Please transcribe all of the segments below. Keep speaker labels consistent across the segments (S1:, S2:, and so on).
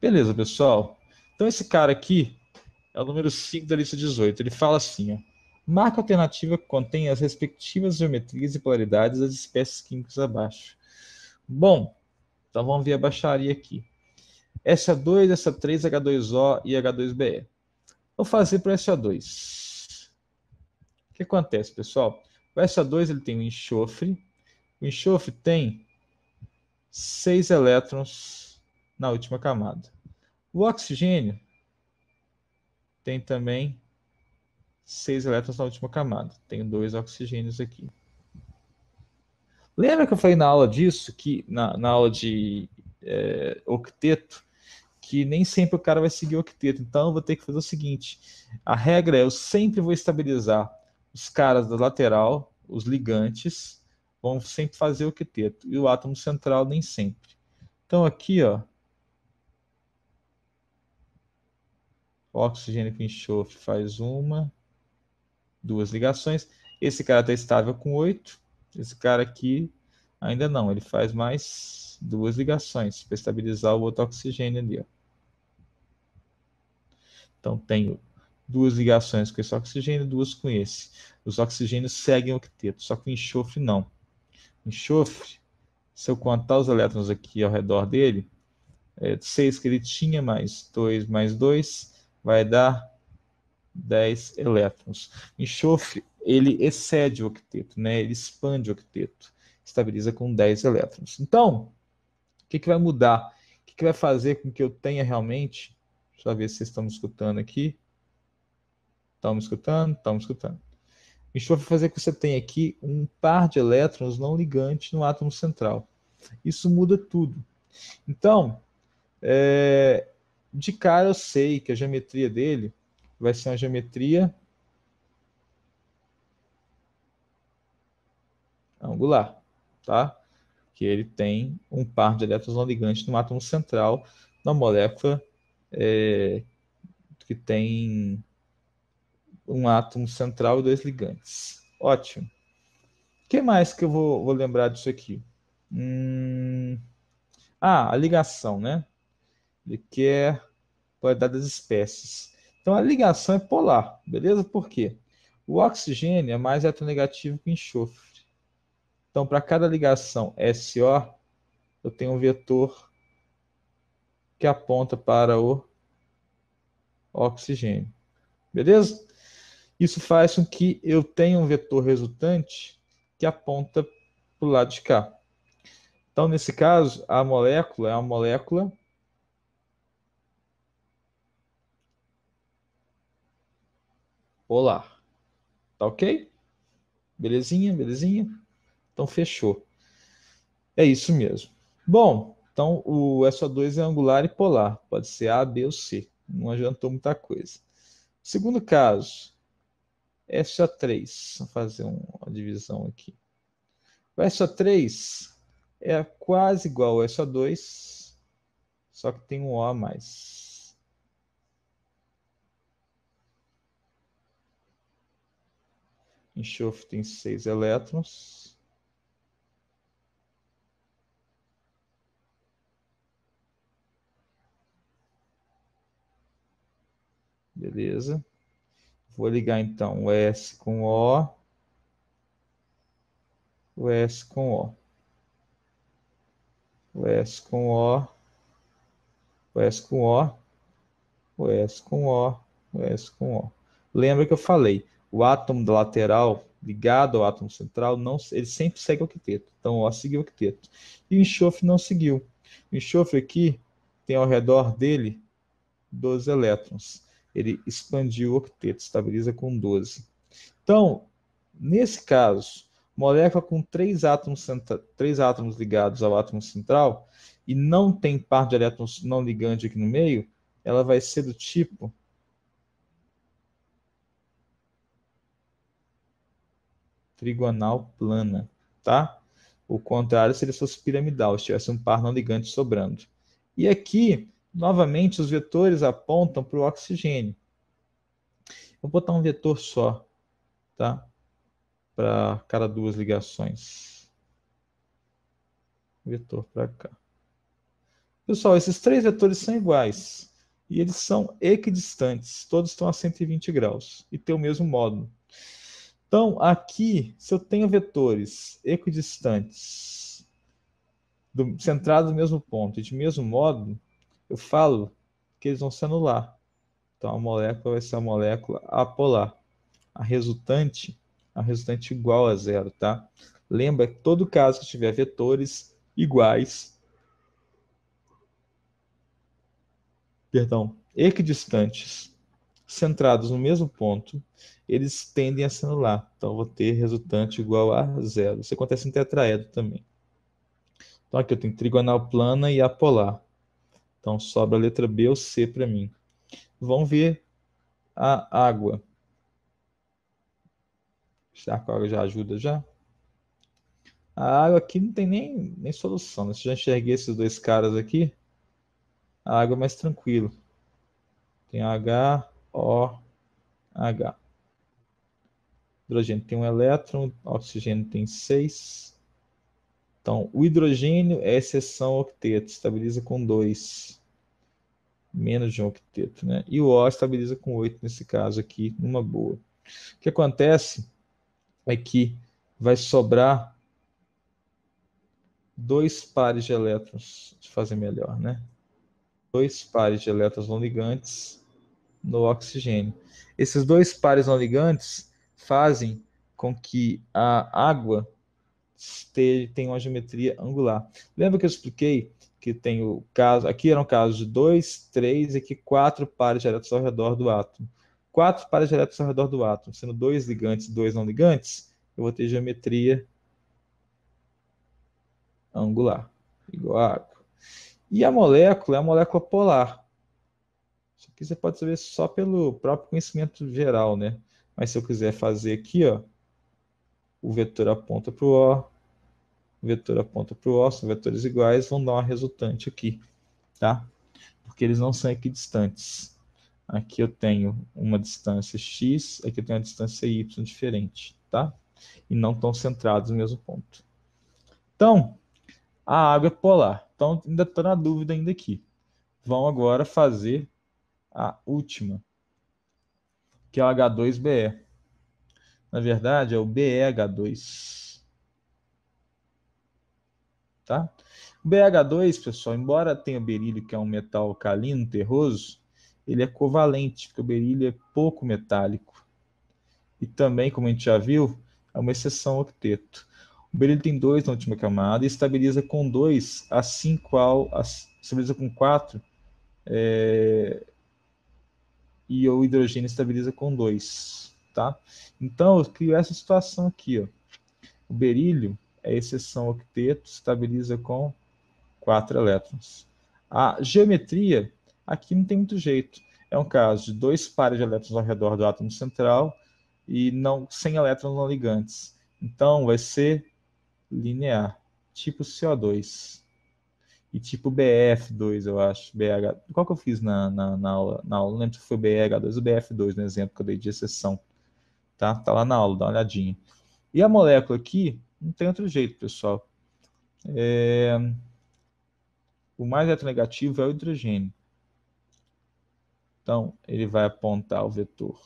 S1: Beleza, pessoal. Então esse cara aqui é o número 5 da lista 18. Ele fala assim, ó. Marca alternativa que contém as respectivas geometrias e polaridades das espécies químicas abaixo. Bom, então vamos ver a baixaria aqui. SO2, SO3, H2O e H2Be. Vou fazer para o SO2. O que acontece, pessoal? O SO2 ele tem um enxofre. O enxofre tem 6 elétrons na última camada. O oxigênio tem também seis elétrons na última camada. Tenho dois oxigênios aqui. Lembra que eu falei na aula disso, que na, na aula de é, octeto, que nem sempre o cara vai seguir o octeto. Então eu vou ter que fazer o seguinte: a regra é eu sempre vou estabilizar os caras da lateral, os ligantes, vão sempre fazer o octeto. E o átomo central nem sempre. Então aqui, ó, Oxigênio com enxofre faz uma, duas ligações. Esse cara está estável com oito. Esse cara aqui ainda não. Ele faz mais duas ligações para estabilizar o outro oxigênio ali. Ó. Então tenho duas ligações com esse oxigênio, duas com esse. Os oxigênios seguem o octeto, só que o enxofre não. O enxofre, se eu contar os elétrons aqui ao redor dele, é, 6 que ele tinha, mais 2, mais 2, vai dar 10 elétrons. Enxofre, ele excede o octeto, né? ele expande o octeto, estabiliza com 10 elétrons. Então, o que, que vai mudar? O que, que vai fazer com que eu tenha realmente... Deixa eu ver se vocês estão me escutando aqui. Estão me escutando? Estão me escutando. O enxofre vai fazer com que você tenha aqui um par de elétrons não ligante no átomo central. Isso muda tudo. Então, é, de cara eu sei que a geometria dele vai ser uma geometria angular, tá? Que ele tem um par de elétrons não ligantes no átomo central da molécula é, que tem um átomo central e dois ligantes. Ótimo. O que mais que eu vou, vou lembrar disso aqui? Hum... Ah, a ligação, né? Ele quer polaridade das espécies. Então a ligação é polar, beleza? Por quê? O oxigênio é mais eletronegativo que o enxofre. Então, para cada ligação SO, eu tenho um vetor que aponta para o oxigênio. Beleza? Isso faz com que eu tenha um vetor resultante que aponta para o lado de cá. Então, nesse caso, a molécula é uma molécula Olá. Tá ok? Belezinha, belezinha? Então fechou. É isso mesmo. Bom, então o SO2 é angular e polar. Pode ser A, B ou C. Não adiantou muita coisa. Segundo caso, SO3. Vou fazer uma divisão aqui. O SO3 é quase igual ao SO2, só que tem um O a mais. Enxofre tem seis elétrons. Beleza. Vou ligar então o S com O. O S com O. O S com O. O S com O. O S com O. O S com O. Lembra que eu falei, o átomo da lateral ligado ao átomo central, não, ele sempre segue o octeto. Então, ó, seguiu o octeto. E o enxofre não seguiu. O enxofre aqui tem ao redor dele 12 elétrons. Ele expandiu o octeto, estabiliza com 12. Então, nesse caso, molécula com três átomos, três átomos ligados ao átomo central e não tem par de elétrons não ligante aqui no meio, ela vai ser do tipo trigonal plana, tá? O contrário se ele fosse piramidal, se tivesse um par não ligante sobrando. E aqui, novamente, os vetores apontam para o oxigênio. Vou botar um vetor só, tá? Para cada duas ligações. Vetor para cá. Pessoal, esses três vetores são iguais. E eles são equidistantes. Todos estão a 120 graus. E têm o mesmo módulo. Então, aqui, se eu tenho vetores equidistantes, do, centrados no mesmo ponto e de mesmo modo, eu falo que eles vão se anular. Então, a molécula vai ser a molécula apolar. A resultante, a resultante igual a zero, tá? Lembra que todo caso que tiver vetores iguais, perdão, equidistantes centrados no mesmo ponto, eles tendem a se anular. Então, vou ter resultante igual a zero. Isso acontece em tetraedro também. Então, aqui eu tenho trigonal plana e apolar. Então, sobra a letra B ou C para mim. Vamos ver a água. Estar com a água já ajuda já. A água aqui não tem nem, nem solução. Né? Se eu já enxerguei esses dois caras aqui, a água é mais tranquilo. Tem H, OH. Hidrogênio tem um elétron, oxigênio tem seis. Então, o hidrogênio é exceção octeto, estabiliza com dois menos de um octeto, né? E o O estabiliza com oito nesse caso aqui, numa boa. O que acontece é que vai sobrar dois pares de elétrons, de fazer melhor, né? Dois pares de elétrons não ligantes no oxigênio. Esses dois pares não ligantes fazem com que a água tenha uma geometria angular. Lembra que eu expliquei que tem o caso, aqui eram casos de dois, três e aqui quatro pares de ao redor do átomo. Quatro pares de ao redor do átomo, sendo dois ligantes e dois não ligantes, eu vou ter geometria angular, igual a água. E a molécula é a molécula polar. Isso aqui você pode saber só pelo próprio conhecimento geral, né? Mas se eu quiser fazer aqui, ó, o vetor aponta para o O, o vetor aponta para o O, são vetores iguais, vão dar uma resultante aqui, tá? Porque eles não são equidistantes. Aqui eu tenho uma distância x, aqui eu tenho uma distância y diferente, tá? E não estão centrados no mesmo ponto. Então, a água é polar. Então, ainda estou na dúvida ainda aqui. Vão agora fazer a última, que é o H2BE. Na verdade, é o BEH2. Tá? O BH2, pessoal, embora tenha berílio, que é um metal alcalino, terroso, ele é covalente, porque o berílio é pouco metálico. E também, como a gente já viu, é uma exceção octeto. O berílio tem 2 na última camada e estabiliza com 2, assim qual, estabiliza com 4, é, e o hidrogênio estabiliza com 2, tá? Então, eu crio essa situação aqui, ó. O berílio é exceção octeto, estabiliza com 4 elétrons. A geometria, aqui não tem muito jeito. É um caso de dois pares de elétrons ao redor do átomo central e não sem elétrons não ligantes. Então, vai ser linear, tipo CO2 e tipo BF2, eu acho. BH... Qual que eu fiz na, na, na aula? Na aula, não lembro se foi BH2 ou BF2, no exemplo que eu dei de exceção. Tá? tá lá na aula, dá uma olhadinha. E a molécula aqui, não tem outro jeito, pessoal. É... O mais eletronegativo é o hidrogênio. Então, ele vai apontar o vetor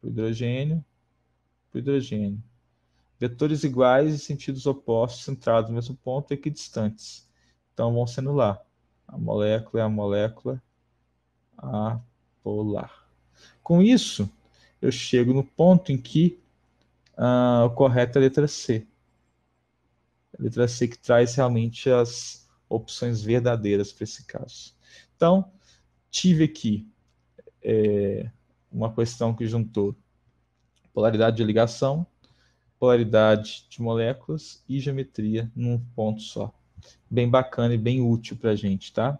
S1: para o hidrogênio, para o hidrogênio. Vetores iguais e sentidos opostos, centrados no mesmo ponto, e equidistantes. Então vão sendo lá. A molécula é a molécula apolar. Com isso, eu chego no ponto em que uh, ah, o correto é a letra C. A letra C que traz realmente as opções verdadeiras para esse caso. Então, tive aqui é, uma questão que juntou polaridade de ligação, polaridade de moléculas e geometria num ponto só bem bacana e bem útil para a gente, tá?